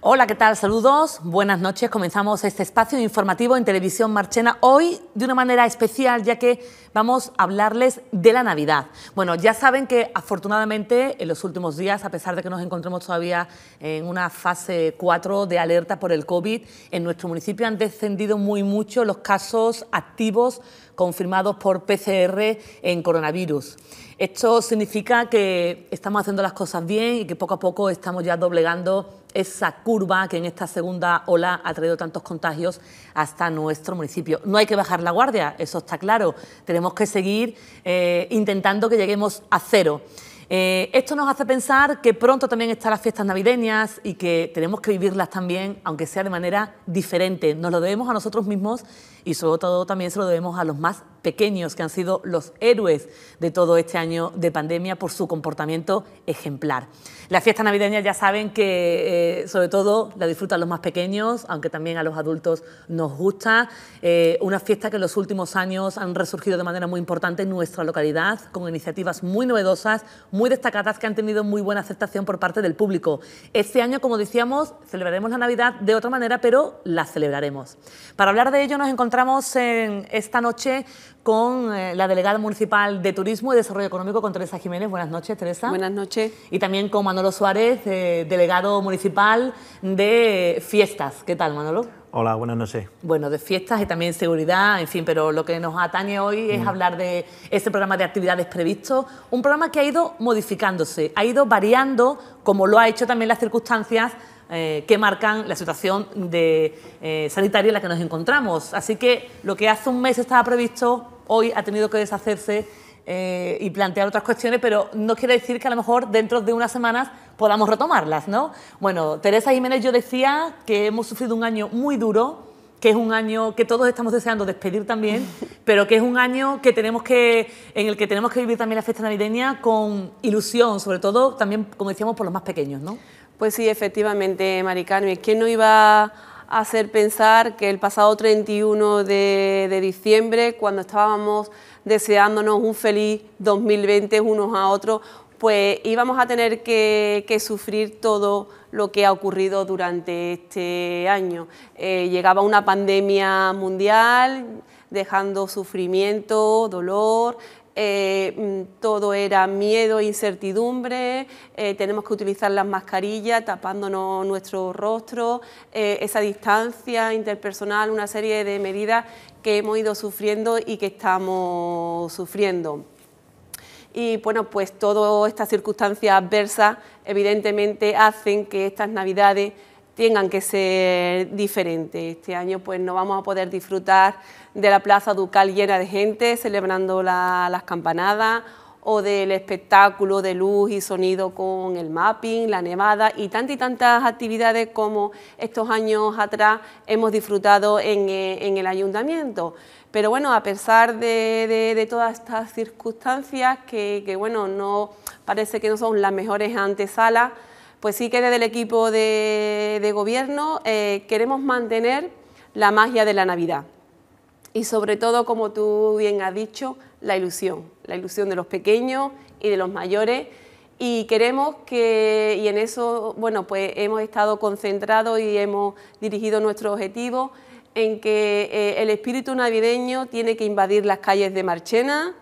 Hola, ¿qué tal? Saludos, buenas noches. Comenzamos este espacio informativo en Televisión Marchena hoy de una manera especial ya que vamos a hablarles de la Navidad. Bueno, ya saben que afortunadamente en los últimos días, a pesar de que nos encontremos todavía en una fase 4 de alerta por el COVID, en nuestro municipio han descendido muy mucho los casos activos confirmados por PCR en coronavirus. Esto significa que estamos haciendo las cosas bien y que poco a poco estamos ya doblegando esa curva que en esta segunda ola ha traído tantos contagios hasta nuestro municipio. No hay que bajar la guardia, eso está claro. Tenemos que seguir eh, intentando que lleguemos a cero. Eh, esto nos hace pensar que pronto también están las fiestas navideñas y que tenemos que vivirlas también, aunque sea de manera diferente. Nos lo debemos a nosotros mismos y sobre todo también se lo debemos a los más que han sido los héroes de todo este año de pandemia por su comportamiento ejemplar. La fiesta navideña ya saben que eh, sobre todo la disfrutan los más pequeños, aunque también a los adultos nos gusta. Eh, una fiesta que en los últimos años han resurgido de manera muy importante en nuestra localidad, con iniciativas muy novedosas, muy destacadas, que han tenido muy buena aceptación por parte del público. Este año, como decíamos, celebraremos la Navidad de otra manera, pero la celebraremos. Para hablar de ello nos encontramos en esta noche con eh, la delegada municipal de Turismo y Desarrollo Económico, con Teresa Jiménez. Buenas noches, Teresa. Buenas noches. Y también con Manolo Suárez, eh, delegado municipal de Fiestas. ¿Qué tal, Manolo? Hola, buenas noches. Bueno, de fiestas y también seguridad, en fin, pero lo que nos atañe hoy es mm. hablar de este programa de actividades previsto, un programa que ha ido modificándose, ha ido variando, como lo ha hecho también las circunstancias eh, que marcan la situación de, sanitaria en la que nos encontramos. Así que lo que hace un mes estaba previsto, hoy ha tenido que deshacerse eh, y plantear otras cuestiones, pero no quiere decir que a lo mejor dentro de unas semanas podamos retomarlas, ¿no? Bueno, Teresa Jiménez yo decía que hemos sufrido un año muy duro, que es un año que todos estamos deseando despedir también, pero que es un año que tenemos que, en el que tenemos que vivir también la fiesta navideña con ilusión, sobre todo también, como decíamos, por los más pequeños, ¿no? Pues sí, efectivamente, Maricano, ¿y quién no iba hacer pensar que el pasado 31 de, diciembre, cuando estábamos deseándonos un feliz 2020 unos a otros, pues íbamos a tener que, sufrir todo lo que ha ocurrido durante este año. Eh, llegaba una pandemia mundial, dejando sufrimiento, dolor, eh, mm, todo era miedo, e incertidumbre, eh, tenemos que utilizar las mascarillas tapándonos nuestro rostro, eh, esa distancia interpersonal, una serie de medidas que hemos ido sufriendo y que estamos sufriendo. Y bueno, pues todas estas circunstancias adversas evidentemente hacen que estas navidades tengan que ser diferentes. Este año pues no vamos a poder disfrutar de la plaza ducal llena de gente celebrando la, las campanadas o del espectáculo de luz y sonido con el mapping, la nevada y tantas y tantas actividades como estos años atrás hemos disfrutado en, eh, el ayuntamiento. Pero bueno, a pesar de, todas estas circunstancias que, que, bueno, no parece que no son las mejores antesalas, pues sí que desde el equipo de, gobierno eh, queremos mantener la magia de la Navidad y sobre todo, como tú bien has dicho, la ilusión, la ilusión de los pequeños y de los mayores y queremos que, y en eso, bueno, pues hemos estado concentrados y hemos dirigido nuestro objetivo en que eh, el espíritu navideño tiene que invadir las calles de Marchena,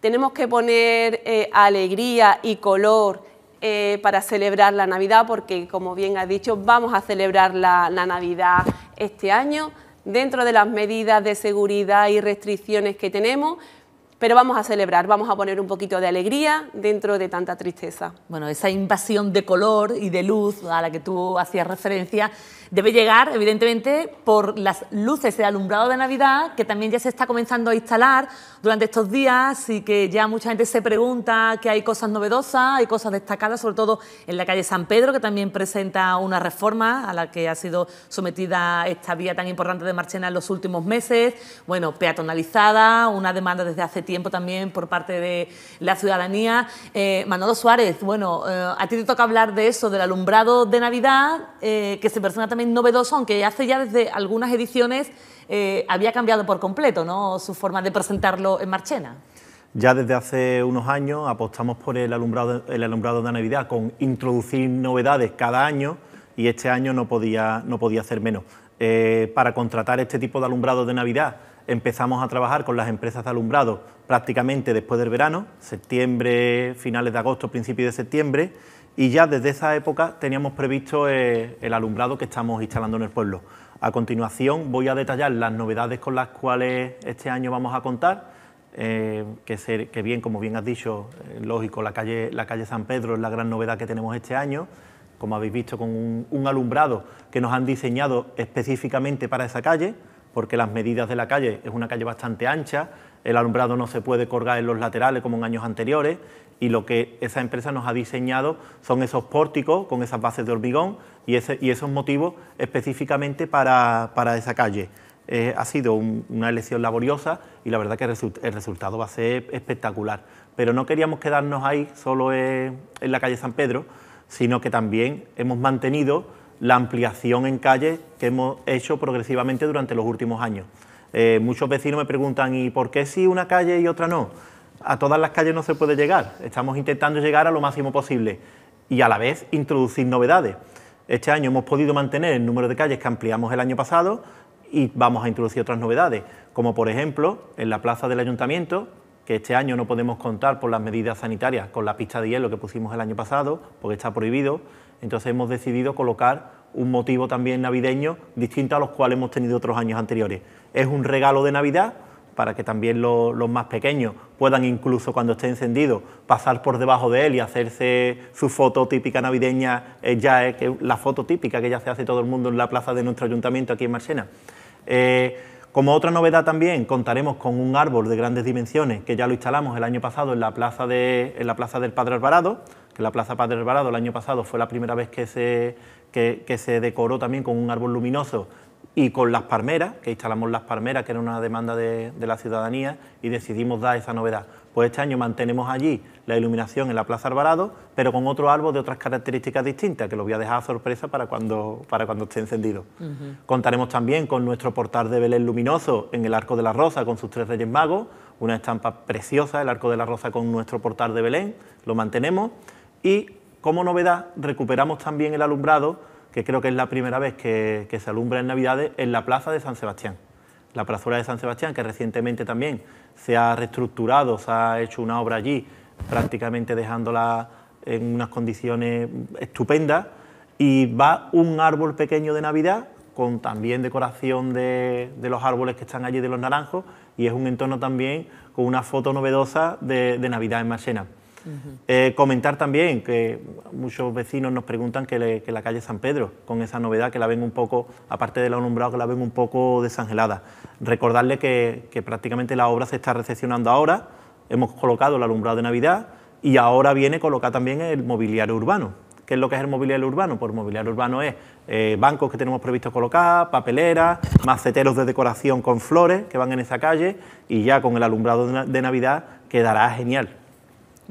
tenemos que poner eh, alegría y color eh, para celebrar la Navidad, porque como bien has dicho, vamos a celebrar la, la Navidad este año dentro de las medidas de seguridad y restricciones que tenemos, pero vamos a celebrar, vamos a poner un poquito de alegría dentro de tanta tristeza. Bueno, esa invasión de color y de luz a la que tú hacías referencia Debe llegar, evidentemente, por las luces de alumbrado de Navidad, que también ya se está comenzando a instalar durante estos días y que ya mucha gente se pregunta que hay cosas novedosas, hay cosas destacadas, sobre todo en la calle San Pedro, que también presenta una reforma a la que ha sido sometida esta vía tan importante de Marchena en los últimos meses. Bueno, peatonalizada, una demanda desde hace tiempo también por parte de la ciudadanía. Eh, Manolo Suárez, bueno, eh, a ti te toca hablar de eso, del alumbrado de Navidad, eh, que se persona también novedoso, aunque hace ya desde algunas ediciones eh, había cambiado por completo ¿no? su forma de presentarlo en Marchena. Ya desde hace unos años apostamos por el alumbrado, el alumbrado de Navidad con introducir novedades cada año y este año no podía, no podía hacer menos. Eh, para contratar este tipo de alumbrado de Navidad empezamos a trabajar con las empresas de alumbrado prácticamente después del verano, septiembre, finales de agosto, principios de septiembre y ya desde esa época teníamos previsto eh, el alumbrado que estamos instalando en el pueblo. A continuación voy a detallar las novedades con las cuales este año vamos a contar, eh, que, bien, como bien has dicho, eh, lógico, la calle, San Pedro es la gran novedad que tenemos este año, como habéis visto con un alumbrado que nos han diseñado específicamente para esa calle, porque las medidas de la calle es una calle bastante ancha, el alumbrado no se puede colgar en los laterales como en años anteriores y lo que esa empresa nos ha diseñado son esos pórticos con esas bases de hormigón y, esos motivos específicamente para, esa calle. Eh, ha sido una elección laboriosa y la verdad que el, resultado va a ser espectacular. Pero no queríamos quedarnos ahí solo eh, en, la calle San Pedro, sino que también hemos mantenido la ampliación en calle que hemos hecho progresivamente durante los últimos años. Eh, muchos vecinos me preguntan, ¿y por qué si una calle y otra no? a todas las calles no se puede llegar. Estamos intentando llegar a lo máximo posible y a la vez introducir novedades. Este año hemos podido mantener el número de calles que ampliamos el año pasado y vamos a introducir otras novedades, como por ejemplo en la plaza del ayuntamiento, que este año no podemos contar por las medidas sanitarias con la pista de hielo que pusimos el año pasado, porque está prohibido, entonces hemos decidido colocar un motivo también navideño distinto a los cuales hemos tenido otros años anteriores. Es un regalo de Navidad para que también los más pequeños puedan incluso cuando esté encendido pasar por debajo de él y hacerse su foto típica navideña, eh, ya es la foto típica que ya se hace todo el mundo en la plaza de nuestro ayuntamiento aquí en Marsena. Eh, como otra novedad también contaremos con un árbol de grandes dimensiones que ya lo instalamos el año pasado en la plaza, de, la plaza del Padre Alvarado, que la Plaza Padre Alvarado el año pasado fue la primera vez que se, que se decoró también con un árbol luminoso y con las palmeras, que instalamos las palmeras, que era una demanda de, la ciudadanía, y decidimos dar esa novedad. Pues este año mantenemos allí la iluminación en la Plaza Alvarado, pero con otro árbol de otras características distintas, que lo voy a dejar a sorpresa para cuando, cuando esté encendido. Contaremos también con nuestro portal de Belén luminoso en el Arco de la Rosa, con sus tres Reyes Magos, una estampa preciosa, el Arco de la Rosa con nuestro portal de Belén, lo mantenemos, y como novedad recuperamos también el alumbrado que creo que es la primera vez que, se alumbra en Navidades, en la plaza de San Sebastián. La plazuela de San Sebastián, que recientemente también se ha reestructurado, se ha hecho una obra allí, prácticamente dejándola en unas condiciones estupendas, y va un árbol pequeño de Navidad con también decoración de, los árboles que están allí, de los naranjos, y es un entorno también con una foto novedosa de, Navidad en Marchena. Eh, comentar también que muchos vecinos nos preguntan que, la calle San Pedro, con esa novedad que la ven un poco, aparte del alumbrado, que la ven un poco desangelada. Recordarle que, prácticamente la obra se está recepcionando ahora, hemos colocado el alumbrado de Navidad y ahora viene colocar también el mobiliario urbano. ¿Qué es lo que es el mobiliario urbano? Pues mobiliario urbano es eh, bancos que tenemos previsto colocar, papeleras, maceteros de decoración con flores que van en esa calle y ya con el alumbrado de Navidad quedará genial.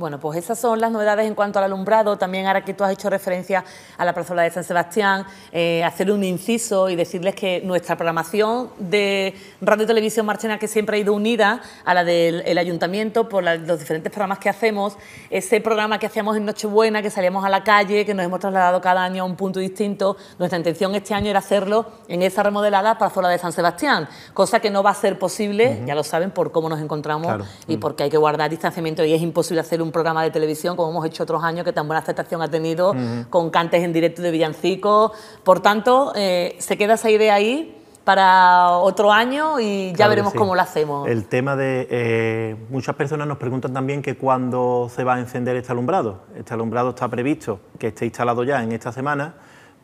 Bueno, pues esas son las novedades en cuanto al alumbrado. También ahora que tú has hecho referencia a la plazuela de San Sebastián, eh, hacer un inciso y decirles que nuestra programación de Radio Televisión Marchena, que siempre ha ido unida a la del ayuntamiento por los diferentes programas que hacemos, ese programa que hacíamos en Nochebuena, que salíamos a la calle, que nos hemos trasladado cada año a un punto distinto, nuestra intención este año era hacerlo en esa remodelada plazuela de San Sebastián, cosa que no va a ser posible, ya lo saben, por cómo nos encontramos y mm. porque hay que guardar distanciamiento y es imposible hacer un programa de televisión, como hemos hecho otros años, que tan buena aceptación ha tenido, con cantes en directo de villancicos. Por tanto, eh, se queda esa idea ahí para otro año y ya veremos cómo lo hacemos. El tema de... Eh, muchas personas nos preguntan también que cuándo se va a encender este alumbrado. Este alumbrado está previsto que esté instalado ya en esta semana,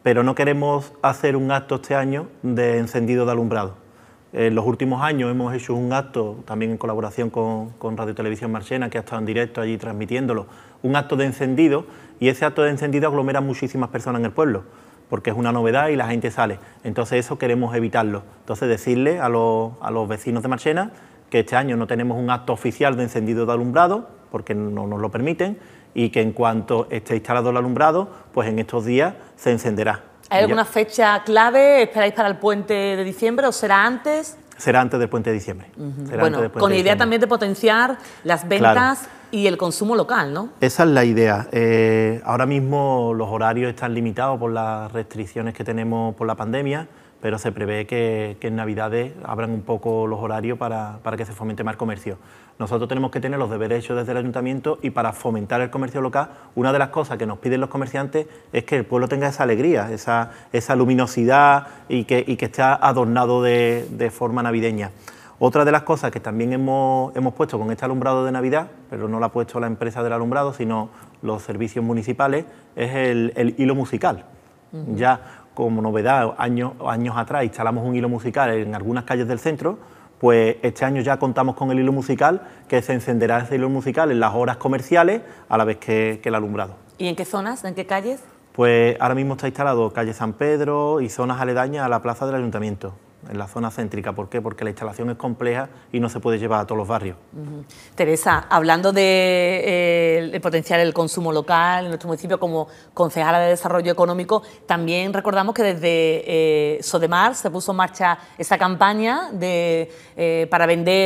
pero no queremos hacer un acto este año de encendido de alumbrado en los últimos años hemos hecho un acto, también en colaboración con, Radio Televisión Marchena, que ha estado en directo allí transmitiéndolo, un acto de encendido, y ese acto de encendido aglomera muchísimas personas en el pueblo, porque es una novedad y la gente sale. Entonces eso queremos evitarlo. Entonces decirle a los, a los vecinos de Marchena que este año no tenemos un acto oficial de encendido de alumbrado, porque no nos lo permiten, y que en cuanto esté instalado el alumbrado, pues en estos días se encenderá. ¿Hay alguna fecha clave? ¿Esperáis para el puente de diciembre o será antes? Será antes del puente de diciembre. bueno, con la idea también de potenciar las ventas y el consumo local, ¿no? Esa es la idea. Eh, ahora mismo los horarios están limitados por las restricciones que tenemos por la pandemia pero se prevé que, en Navidades abran un poco los horarios para, que se fomente más comercio. Nosotros tenemos que tener los deberes hechos desde el ayuntamiento y para fomentar el comercio local, una de las cosas que nos piden los comerciantes es que el pueblo tenga esa alegría, esa, esa luminosidad y que, y que esté adornado de, forma navideña. Otra de las cosas que también hemos, hemos, puesto con este alumbrado de Navidad, pero no lo ha puesto la empresa del alumbrado, sino los servicios municipales, es el, hilo musical como novedad años, años atrás instalamos un hilo musical en algunas calles del centro, pues este año ya contamos con el hilo musical, que se encenderá ese hilo musical en las horas comerciales a la vez que, que el alumbrado. ¿Y en qué zonas, en qué calles? Pues ahora mismo está instalado calle San Pedro y zonas aledañas a la plaza del ayuntamiento en la zona céntrica. ¿Por qué? Porque la instalación es compleja y no se puede llevar a todos los barrios. Teresa, hablando de, eh, potenciar el consumo local en nuestro municipio como concejala de Desarrollo Económico, también recordamos que desde eh, Sodemar se puso en marcha esa campaña de, eh, para vender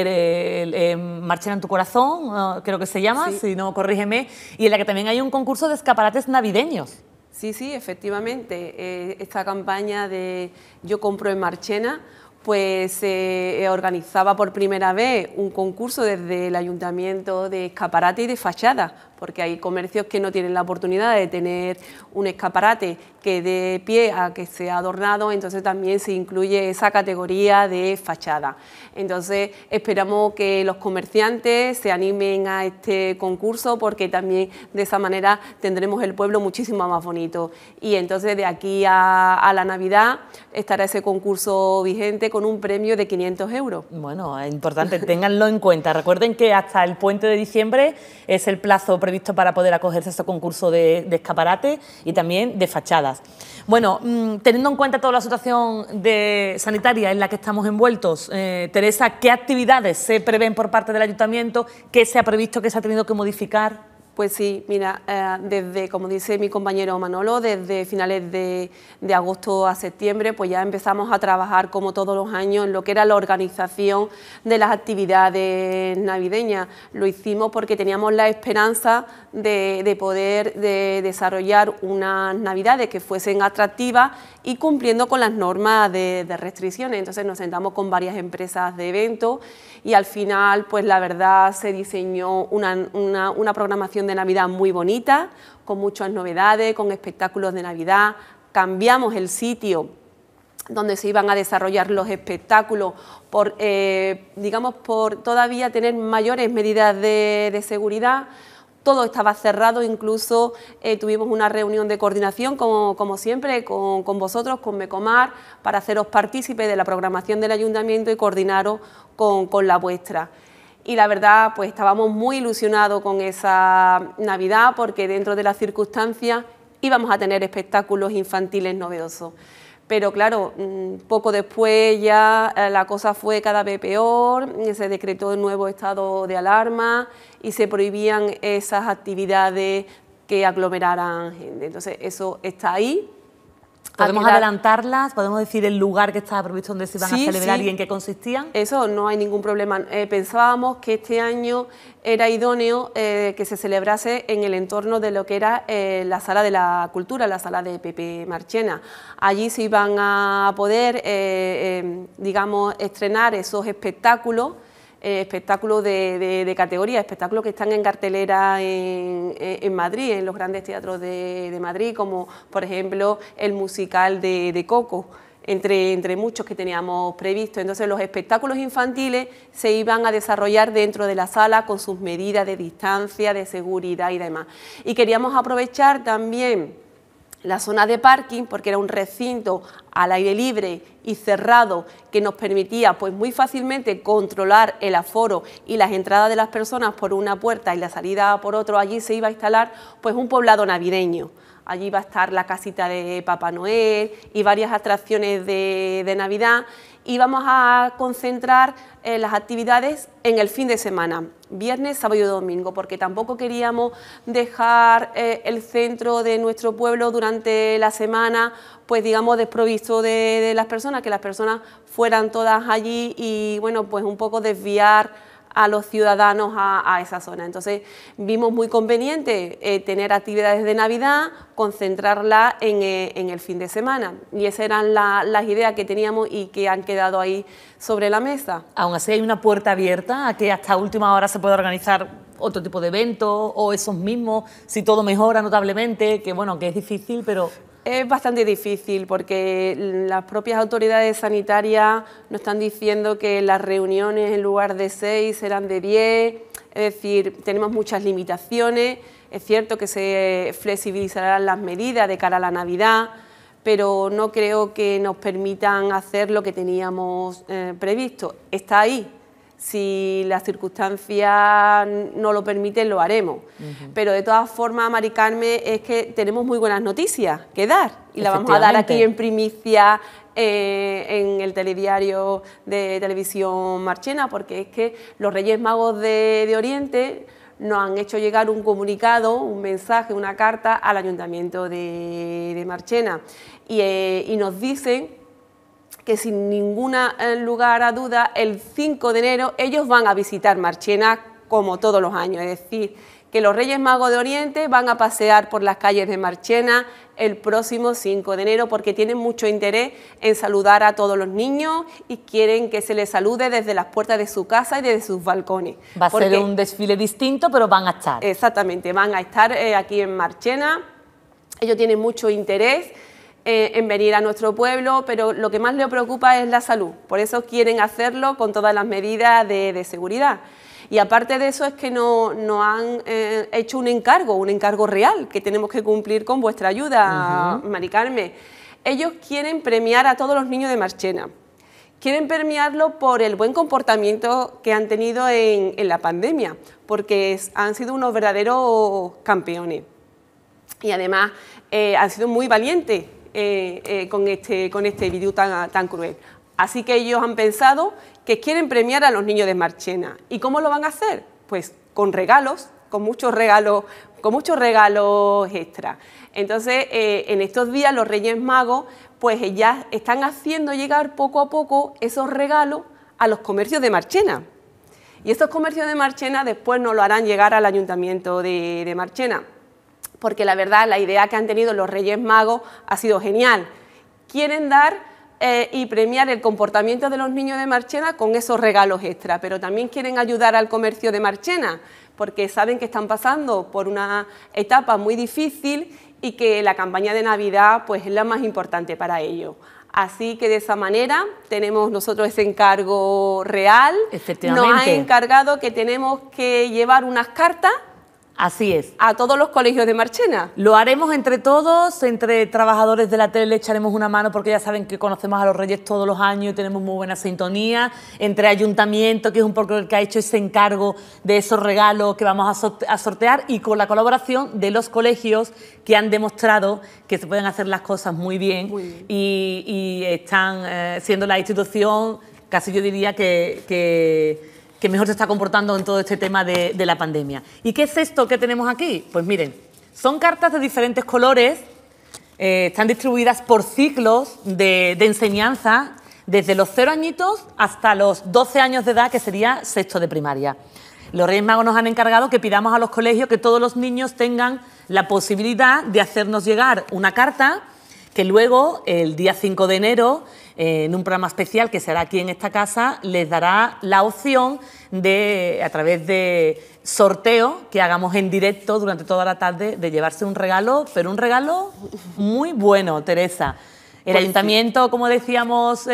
Marchera en tu corazón, creo que se llama, si no, corrígeme, y en la que también hay un concurso de escaparates navideños. Sí, sí, efectivamente. Eh, esta campaña de Yo compro en Marchena pues se eh, organizaba por primera vez un concurso desde el Ayuntamiento de Escaparate y de Fachada porque hay comercios que no tienen la oportunidad de tener un escaparate que de pie a que sea adornado, entonces también se incluye esa categoría de fachada. Entonces esperamos que los comerciantes se animen a este concurso porque también de esa manera tendremos el pueblo muchísimo más bonito. Y entonces de aquí a, la Navidad estará ese concurso vigente con un premio de 500 euros. Bueno, es importante, ténganlo en cuenta. Recuerden que hasta el puente de diciembre es el plazo previsto para poder acogerse a este concurso de, escaparate y también de fachadas. Bueno, mm, teniendo en cuenta toda la situación de, sanitaria en la que estamos envueltos, eh, Teresa, ¿qué actividades se prevén por parte del ayuntamiento? ¿Qué se ha previsto que se ha tenido que modificar? Pues sí, mira, eh, desde, como dice mi compañero Manolo, desde finales de, agosto a septiembre, pues ya empezamos a trabajar como todos los años en lo que era la organización de las actividades navideñas. Lo hicimos porque teníamos la esperanza de, poder desarrollar unas navidades que fuesen atractivas y cumpliendo con las normas de, de restricciones. Entonces nos sentamos con varias empresas de eventos y al final, pues la verdad, se diseñó una, programación de Navidad muy bonita, con muchas novedades, con espectáculos de Navidad. Cambiamos el sitio donde se iban a desarrollar los espectáculos, por, eh, digamos, por todavía tener mayores medidas de, de seguridad todo estaba cerrado, incluso eh, tuvimos una reunión de coordinación, como, siempre, con, vosotros, con Mecomar, para haceros partícipes de la programación del ayuntamiento y coordinaros con la vuestra y la verdad pues estábamos muy ilusionados con esa Navidad porque dentro de las circunstancias íbamos a tener espectáculos infantiles novedosos pero claro, mm, poco después ya eh, la cosa fue cada vez peor, mm, se decretó el nuevo estado de alarma y se prohibían esas actividades que aglomeraran gente. Entonces, eso está ahí, Podemos adelantarlas, podemos decir el lugar que estaba previsto donde se iban a celebrar y en qué consistían. Eso no hay ningún problema. Eh, pensábamos que este año era idóneo eh, que se celebrase en el entorno de lo que era eh, la sala de la cultura, la sala de Pepe Marchena. Allí se iban a poder, digamos, estrenar esos espectáculos eh, espectáculos de, categoría, espectáculos que están en cartelera en, Madrid, en los grandes teatros de, Madrid, como por ejemplo el musical de, Coco. Entre, entre muchos que teníamos previsto. Entonces los espectáculos infantiles se iban a desarrollar dentro de la sala con sus medidas de distancia, de seguridad y demás. Y queríamos aprovechar también la zona de parking porque era un recinto al aire libre y cerrado que nos permitía pues muy fácilmente controlar el aforo y las entradas de las personas por una puerta y la salida por otro, allí se iba a instalar pues un poblado navideño. Allí iba a estar la casita de Papá Noel y varias atracciones de, de Navidad y vamos a concentrar eh, las actividades en el fin de semana, viernes, sábado y domingo, porque tampoco queríamos dejar eh, el centro de nuestro pueblo durante la semana, pues digamos, desprovisto de, de las personas, que las personas fueran todas allí y bueno, pues un poco desviar a los ciudadanos a, esa zona. Entonces vimos muy conveniente eh, tener actividades de Navidad, concentrarla eh, en, el fin de semana. Y esas eran las ideas que teníamos y que han quedado ahí sobre la mesa. Aún así hay una puerta abierta a que hasta última hora se pueda organizar otro tipo de eventos o esos mismos, si todo mejora notablemente, que bueno, que es difícil, pero... Es bastante difícil porque las propias autoridades sanitarias nos están diciendo que las reuniones en lugar de seis serán de diez, es decir, tenemos muchas limitaciones, es cierto que se flexibilizarán las medidas de cara a la Navidad, pero no creo que nos permitan hacer lo que teníamos eh, previsto. Está ahí, si las circunstancias no lo permiten, lo haremos. Pero de todas formas, Maricarme... es que tenemos muy buenas noticias que dar y las vamos a dar aquí en primicia eh, en el telediario de televisión marchena, porque es que los Reyes Magos de, Oriente nos han hecho llegar un comunicado, un mensaje, una carta al Ayuntamiento de, Marchena eh, y nos dicen que sin ningún eh, lugar a duda el 5 de enero ellos van a visitar Marchena como todos los años, es decir, que los Reyes Magos de Oriente van a pasear por las calles de Marchena el próximo 5 de enero porque tienen mucho interés en saludar a todos los niños y quieren que se les salude desde las puertas de su casa y desde sus balcones. Va a ser un desfile distinto, pero van a estar. Exactamente, van a estar eh, aquí en Marchena. Ellos tienen mucho interés eh, en venir a nuestro pueblo, pero lo que más le preocupa es la salud. Por eso quieren hacerlo con todas las medidas de, seguridad. Y aparte de eso es que nos no han eh, hecho un encargo, un encargo real, que tenemos que cumplir con vuestra ayuda, Maricarme... Ellos quieren premiar a todos los niños de Marchena. Quieren premiarlo por el buen comportamiento que han tenido en, la pandemia, porque han sido unos verdaderos campeones. Y además eh, han sido muy valientes eh, eh, este, con, este, vídeo tan, cruel. Así que ellos han pensado que quieren premiar a los niños de Marchena. ¿Y cómo lo van a hacer? Pues con regalos, con muchos regalos, con muchos regalos extra. Entonces, eh, en estos días los Reyes Magos, pues ya están haciendo llegar poco a poco esos regalos a los comercios de Marchena. Y estos comercios de Marchena después no lo harán llegar al Ayuntamiento de Marchena porque la verdad la idea que han tenido los Reyes Magos ha sido genial. Quieren dar eh, y premiar el comportamiento de los niños de Marchena con esos regalos extra, pero también quieren ayudar al comercio de Marchena, porque saben que están pasando por una etapa muy difícil y que la campaña de Navidad pues, es la más importante para ellos. Así que de esa manera tenemos nosotros ese encargo real. Nos ha encargado que tenemos que llevar unas cartas Así es. ¿A todos los colegios de Marchena? Lo haremos entre todos, entre trabajadores de la tele le echaremos una mano porque ya saben que conocemos a los Reyes todos los años y tenemos muy buena sintonía, entre ayuntamiento, que es un poco el que ha hecho ese encargo de esos regalos que vamos a sortear, y con la colaboración de los colegios que han demostrado que se pueden hacer las cosas muy bien, Y, están eh, siendo la institución, casi yo diría que que mejor se está comportando en todo este tema de, la pandemia. ¿Y qué es esto que tenemos aquí? Pues miren, son cartas de diferentes colores, eh, están distribuidas por ciclos de, enseñanza, desde los cero añitos hasta los 12 años de edad, que sería sexto de primaria. Los Reyes Magos nos han encargado que pidamos a los colegios que todos los niños tengan la posibilidad de hacernos llegar una carta que luego, el día 5 de enero, eh, en un programa especial que será aquí en esta casa, les dará la opción de, a través de sorteo que hagamos en directo durante toda la tarde, de llevarse un regalo, pero un regalo muy bueno, Teresa. El ayuntamiento, como decíamos, eh,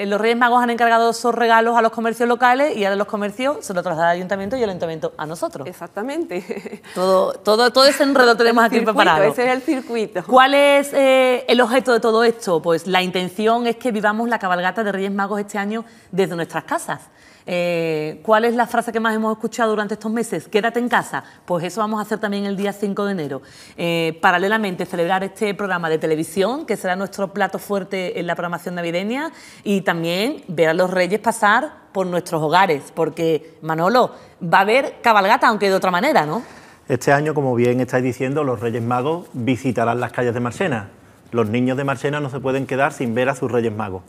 eh, los Reyes Magos han encargado esos regalos a los comercios locales y ahora los comercios se lo trasladan al ayuntamiento y el ayuntamiento a nosotros. Exactamente. Todo, todo, todo ese enredo tenemos aquí preparado. Ese es el circuito. ¿Cuál es eh, el objeto de todo esto? Pues la intención es que vivamos la cabalgata de Reyes Magos este año desde nuestras casas. Eh, ¿Cuál es la frase que más hemos escuchado durante estos meses? Quédate en casa. Pues eso vamos a hacer también el día 5 de enero. Eh, paralelamente, celebrar este programa de televisión, que será nuestro plato fuerte en la programación navideña, y también ver a los reyes pasar por nuestros hogares, porque Manolo, va a haber cabalgata, aunque de otra manera, ¿no? Este año, como bien estáis diciendo, los Reyes Magos visitarán las calles de Marsena. Los niños de Marsena no se pueden quedar sin ver a sus Reyes Magos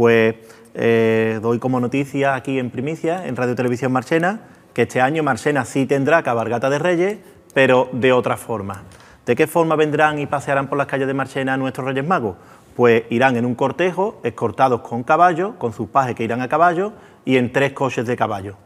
pues eh, doy como noticia aquí en primicia, en Radio Televisión Marchena, que este año Marchena sí tendrá cabalgata de Reyes, pero de otra forma. ¿De qué forma vendrán y pasearán por las calles de Marchena nuestros Reyes Magos? Pues irán en un cortejo, escortados con caballo, con sus pajes que irán a caballo, y en tres coches de caballo.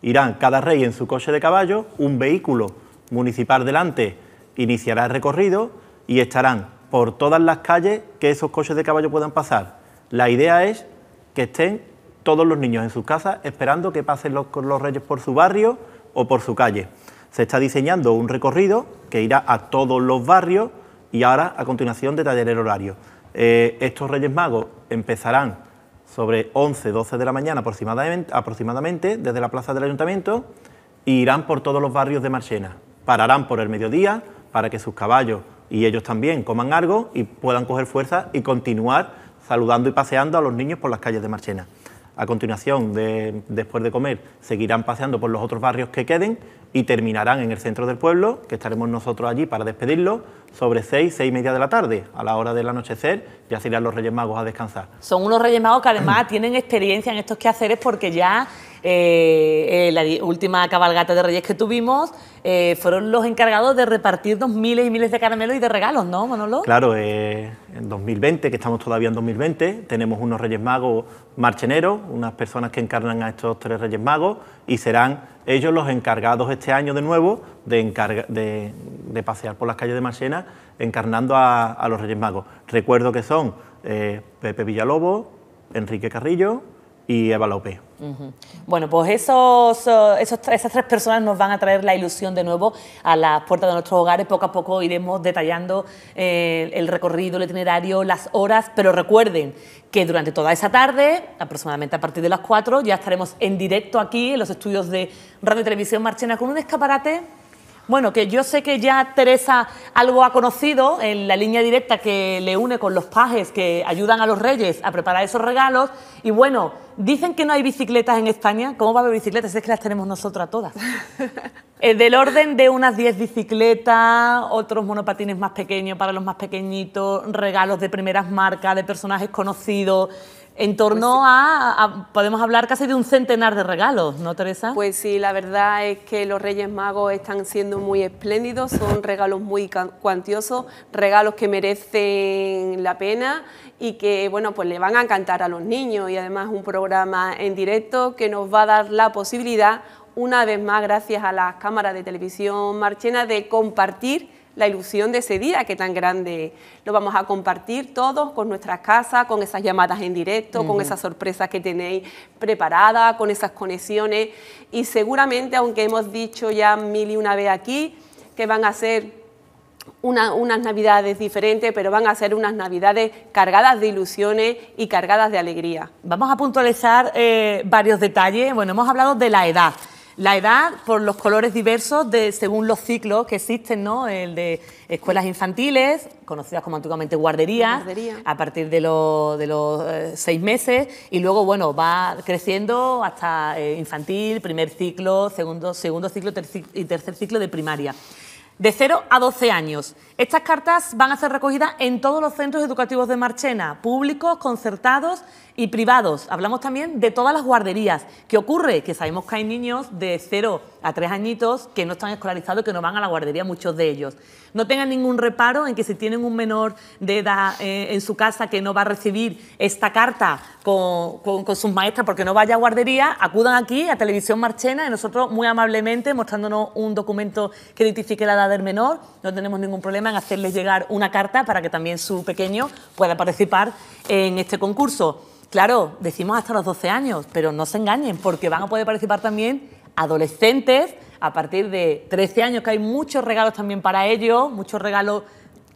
Irán cada rey en su coche de caballo, un vehículo municipal delante iniciará el recorrido y estarán por todas las calles que esos coches de caballo puedan pasar la idea es que estén todos los niños en sus casas esperando que pasen los, reyes por su barrio o por su calle. Se está diseñando un recorrido que irá a todos los barrios y ahora a continuación detallaré el horario. Eh, estos Reyes Magos empezarán sobre 11, 12 de la mañana aproximadamente, aproximadamente desde la plaza del ayuntamiento e irán por todos los barrios de Marchena. Pararán por el mediodía para que sus caballos y ellos también coman algo y puedan coger fuerza y continuar saludando y paseando a los niños por las calles de Marchena. A continuación, después de comer, seguirán paseando por los otros barrios que queden y terminarán en el centro del pueblo, que estaremos nosotros allí para despedirlos, sobre seis, seis y media de la tarde. A la hora del anochecer ya se irán los Reyes Magos a descansar. Son unos Reyes Magos que además tienen experiencia en estos quehaceres porque ya eh, eh, la última cabalgata de Reyes que tuvimos eh, fueron los encargados de repartirnos miles y miles de caramelos y de regalos, ¿no, Manolo? Claro, eh, en 2020, que estamos todavía en 2020, tenemos unos Reyes Magos marcheneros, unas personas que encarnan a estos tres Reyes Magos y serán ellos los encargados este año de nuevo de, pasear por las calles de Marchena encarnando a, los Reyes Magos. Recuerdo que son eh, Pepe Villalobos, Enrique Carrillo, y Eva López. Bueno, pues esos, esos, esas tres personas nos van a traer la ilusión de nuevo a las puertas de nuestros hogares. Poco a poco iremos detallando eh, el recorrido, el itinerario, las horas, pero recuerden que durante toda esa tarde, aproximadamente a partir de las 4, ya estaremos en directo aquí en los estudios de Radio y Televisión Marchena con un escaparate bueno, que yo sé que ya Teresa algo ha conocido en la línea directa que le une con los pajes que ayudan a los reyes a preparar esos regalos. Y bueno, dicen que no hay bicicletas en España. ¿Cómo va a haber bicicletas? Es que las tenemos nosotras todas. Eh, del orden de unas 10 bicicletas, otros monopatines más pequeños para los más pequeñitos, regalos de primeras marcas, de personajes conocidos. En torno pues a, podemos hablar casi de un centenar de regalos, ¿no, Teresa? Pues sí, la verdad es que los Reyes Magos están siendo muy espléndidos, son regalos muy cuantiosos, regalos que merecen la pena y que, bueno, pues le van a encantar a los niños y además un programa en directo que nos va a dar la posibilidad, una vez más, gracias a las cámaras de televisión marchena, de compartir la ilusión de ese día que tan grande lo vamos a compartir todos con nuestras casas, con esas llamadas en directo, con esas sorpresas que tenéis preparadas, con esas conexiones y seguramente, aunque hemos dicho ya mil y una vez aquí, que van a ser unas navidades diferentes, pero van a ser unas navidades cargadas de ilusiones y cargadas de alegría. Vamos a puntualizar eh, varios detalles. Bueno, hemos hablado de la edad la edad por los colores diversos de, según los ciclos que existen, ¿no? El de escuelas infantiles, conocidas como antiguamente guarderías, a partir de, los eh, seis meses, y luego, bueno, va creciendo hasta eh, infantil, primer ciclo, segundo, segundo ciclo y tercer ciclo de primaria de 0 a 12 años. Estas cartas van a ser recogidas en todos los centros educativos de Marchena, públicos, concertados y privados. Hablamos también de todas las guarderías. ¿Qué ocurre? Que sabemos que hay niños de 0 a 3 añitos que no están escolarizados, que no van a la guardería, muchos de ellos no tengan ningún reparo en que si tienen un menor de edad eh, en su casa que no va a recibir esta carta con, con, sus maestras porque no vaya a guardería, acudan aquí a Televisión Marchena y nosotros muy amablemente mostrándonos un documento que identifique la edad del menor. No tenemos ningún problema en hacerles llegar una carta para que también su pequeño pueda participar en este concurso. Claro, decimos hasta los 12 años, pero no se engañen porque van a poder participar también adolescentes a partir de 13 años, que hay muchos regalos también para ellos, muchos regalos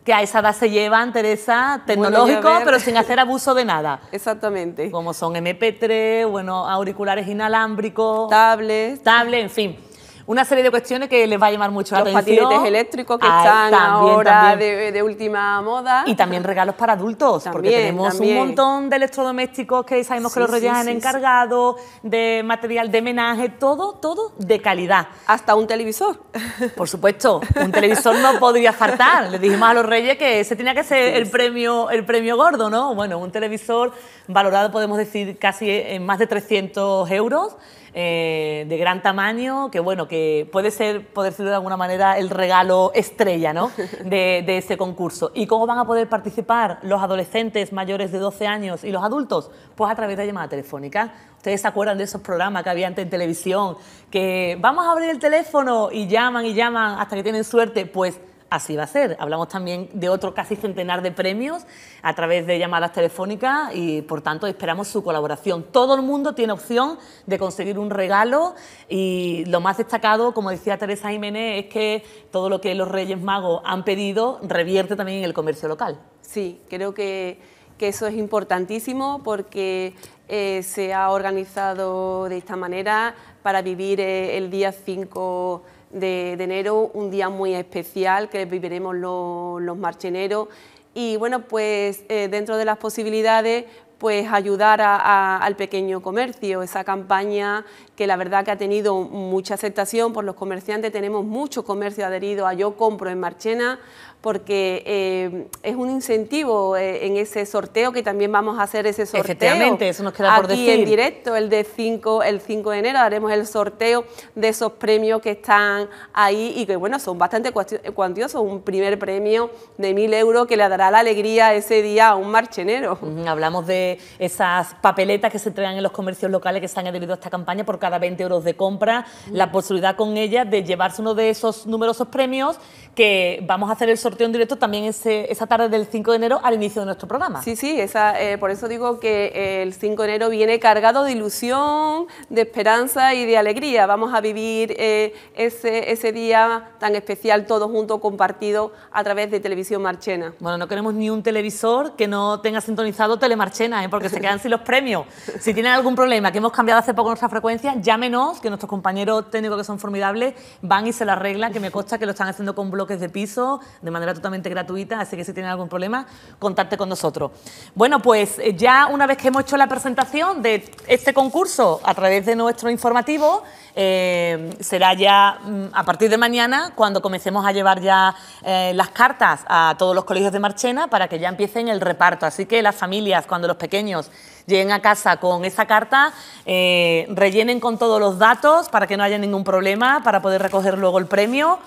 que a esa edad se llevan, Teresa, tecnológicos, pero sin hacer abuso de nada. Exactamente. Como son MP3, bueno, auriculares inalámbricos. Tablets. Tablets, en fin una serie de cuestiones que les va a llamar mucho la atención. Los patinetes eléctricos que ah, están ahora De, última moda. Y también regalos para adultos, porque tenemos un montón de electrodomésticos que sabemos que los reyes han encargado, de material de menaje todo, todo de calidad. Hasta un televisor. Por supuesto, un televisor no podría faltar. Le dijimos a los reyes que ese tenía que ser el premio, el premio gordo, ¿no? Bueno, un televisor valorado, podemos decir, casi en más de 300 euros. Eh, de gran tamaño, que bueno, que puede ser, poder ser de alguna manera el regalo estrella ¿no? de, ese concurso. ¿Y cómo van a poder participar los adolescentes mayores de 12 años y los adultos? Pues a través de llamada telefónica... Ustedes se acuerdan de esos programas que había antes en televisión, que vamos a abrir el teléfono y llaman y llaman hasta que tienen suerte, pues así va a ser. Hablamos también de otro casi centenar de premios a través de llamadas telefónicas y, por tanto, esperamos su colaboración. Todo el mundo tiene opción de conseguir un regalo y lo más destacado, como decía Teresa Jiménez, es que todo lo que los Reyes Magos han pedido revierte también en el comercio local. Sí, creo que, eso es importantísimo porque eh, se ha organizado de esta manera para vivir eh, el día 5 de, enero, un día muy especial que viviremos los, marcheneros y bueno, pues eh, dentro de las posibilidades pues ayudar al pequeño comercio, esa campaña que la verdad que ha tenido mucha aceptación por los comerciantes, tenemos mucho comercio adherido a Yo Compro en Marchena, porque eh, es un incentivo eh, en ese sorteo, que también vamos a hacer ese sorteo. Efectivamente, eso nos queda por aquí decir. en directo, el de 5, el 5 de enero, haremos el sorteo de esos premios que están ahí y que, bueno, son bastante cuantiosos. Un primer premio de mil euros que le dará la alegría ese día a un marchenero. hablamos de esas papeletas que se entregan en los comercios locales que se han adherido a esta campaña por cada 20 euros de compra, la posibilidad con ellas de llevarse uno de esos numerosos premios que vamos a hacer el sorteo en directo también esa tarde del 5 de enero al inicio de nuestro programa. Sí, sí, eh, por eso digo que el 5 de enero viene cargado de ilusión, de esperanza y de alegría. Vamos a vivir eh, ese, ese día tan especial todos juntos compartido a través de Televisión Marchena. Bueno, no queremos ni un televisor que no tenga sintonizado Telemarchena, ¿eh? porque se quedan sin los premios. Si tienen algún problema, que hemos cambiado hace poco nuestra frecuencia, llámenos, que nuestros compañeros técnicos que son formidables van y se lo arreglan, que me consta que lo están haciendo con bloques de piso de manera totalmente gratuita, así que si tienen algún problema, contacte con nosotros. Bueno, pues eh, ya una vez que hemos hecho la presentación de este concurso a través de nuestro informativo, eh, será ya mm, a partir de mañana cuando comencemos a llevar ya eh, las cartas a todos los colegios de Marchena para que ya empiecen el reparto. Así que las familias, cuando los pequeños lleguen a casa con esa carta, rellenen con todos los datos para que no haya ningún problema, para poder recoger luego el premio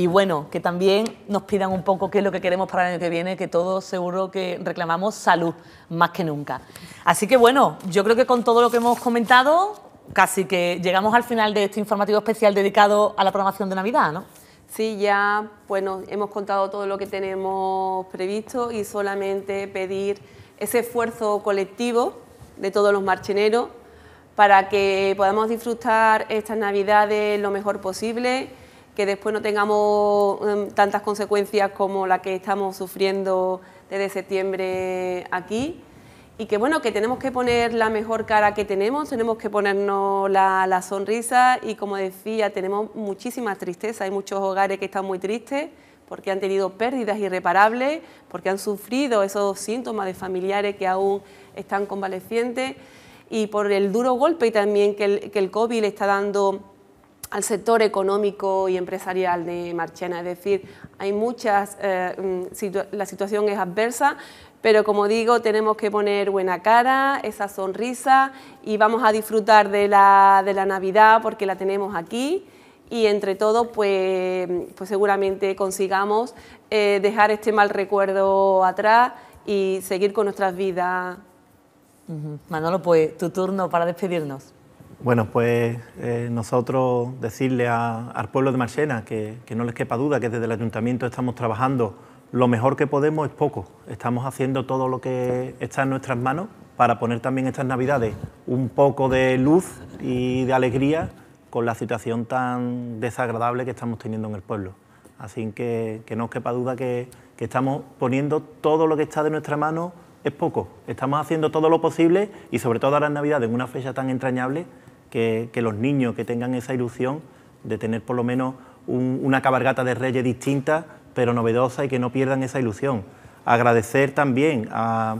y bueno, que también nos pidan un poco qué es lo que queremos para el año que viene, que todos seguro que reclamamos salud más que nunca. Así que bueno, yo creo que con todo lo que hemos comentado, casi que llegamos al final de este informativo especial dedicado a la programación de Navidad, ¿no? Sí, ya bueno, hemos contado todo lo que tenemos previsto y solamente pedir ese esfuerzo colectivo de todos los marcheneros para que podamos disfrutar estas Navidades lo mejor posible que después no tengamos em, tantas consecuencias como la que estamos sufriendo desde septiembre aquí y que bueno, que tenemos que poner la mejor cara que tenemos, tenemos que ponernos la, sonrisa y como decía, tenemos muchísima tristeza, hay muchos hogares que están muy tristes porque han tenido pérdidas irreparables, porque han sufrido esos síntomas de familiares que aún están convalecientes y por el duro golpe también que que el COVID le está dando al sector económico y empresarial de Marchena. Es decir, hay muchas, eh, mm, la situación es adversa, pero como digo, tenemos que poner buena cara, esa sonrisa y vamos a disfrutar de la, de la Navidad porque la tenemos aquí y entre todos pues, pues seguramente consigamos eh, dejar este mal recuerdo atrás y seguir con nuestras vidas. Manolo, pues tu turno para despedirnos. Bueno, pues eh, nosotros decirle al pueblo de Marchena que, no les quepa duda que desde el ayuntamiento estamos trabajando lo mejor que podemos es poco. Estamos haciendo todo lo que está en nuestras manos para poner también estas navidades un poco de luz y de alegría con la situación tan desagradable que estamos teniendo en el pueblo. Así que, que no os quepa duda que, estamos poniendo todo lo que está de nuestra mano es poco. Estamos haciendo todo lo posible y sobre todo ahora en Navidad, en una fecha tan entrañable, que, los niños que tengan esa ilusión de tener por lo menos una cabalgata de reyes distinta, pero novedosa y que no pierdan esa ilusión. Agradecer también a,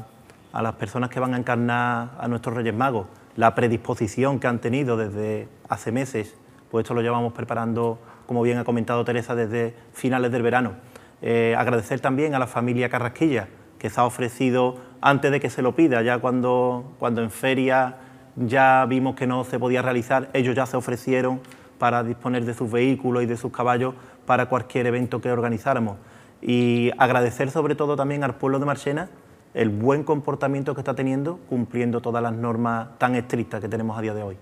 a las personas que van a encarnar a nuestros Reyes Magos, la predisposición que han tenido desde hace meses, pues esto lo llevamos preparando, como bien ha comentado Teresa, desde finales del verano. Eh, agradecer también a la familia Carrasquilla, que se ha ofrecido antes de que se lo pida, ya cuando, cuando en feria ya vimos que no se podía realizar, ellos ya se ofrecieron para disponer de sus vehículos y de sus caballos para cualquier evento que organizáramos. Y agradecer sobre todo también al pueblo de Marchena el buen comportamiento que está teniendo cumpliendo todas las normas tan estrictas que tenemos a día de hoy.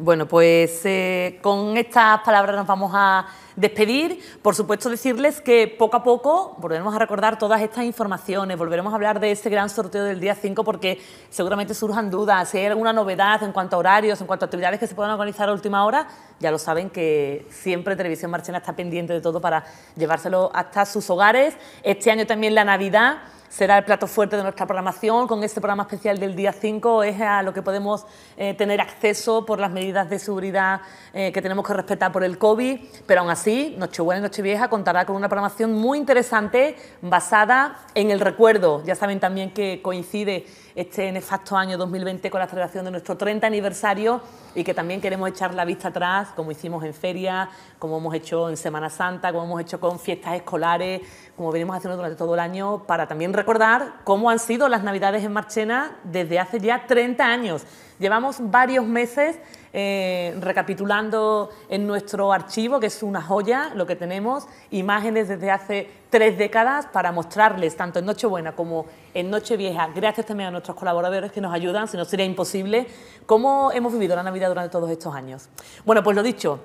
Bueno, pues eh, con estas palabras nos vamos a despedir. Por supuesto, decirles que poco a poco volveremos a recordar todas estas informaciones, volveremos a hablar de este gran sorteo del día 5 porque seguramente surjan dudas. Si hay alguna novedad en cuanto a horarios, en cuanto a actividades que se puedan organizar a última hora, ya lo saben que siempre Televisión Marchena está pendiente de todo para llevárselo hasta sus hogares. Este año también la Navidad será el plato fuerte de nuestra programación. Con este programa especial del día 5 es a lo que podemos eh, tener acceso por las medidas de seguridad eh, que tenemos que respetar por el COVID. Pero aún así, Nochebuena y Nochevieja contará con una programación muy interesante basada en el recuerdo. Ya saben también que coincide este nefasto año 2020 con la celebración de nuestro 30 aniversario y que también queremos echar la vista atrás, como hicimos en feria... como hemos hecho en Semana Santa, como hemos hecho con fiestas escolares, como venimos haciendo durante todo el año, para también recordar cómo han sido las Navidades en Marchena desde hace ya 30 años. Llevamos varios meses eh, recapitulando en nuestro archivo, que es una joya lo que tenemos, imágenes desde hace tres décadas para mostrarles, tanto en Nochebuena como en Nochevieja, gracias también a nuestros colaboradores que nos ayudan, si no sería imposible, cómo hemos vivido la Navidad durante todos estos años. Bueno, pues lo dicho,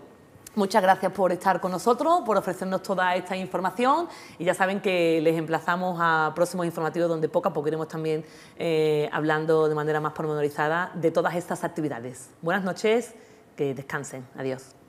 Muchas gracias por estar con nosotros, por ofrecernos toda esta información y ya saben que les emplazamos a próximos informativos donde poco a poco iremos también eh, hablando de manera más pormenorizada de todas estas actividades. Buenas noches, que descansen. Adiós.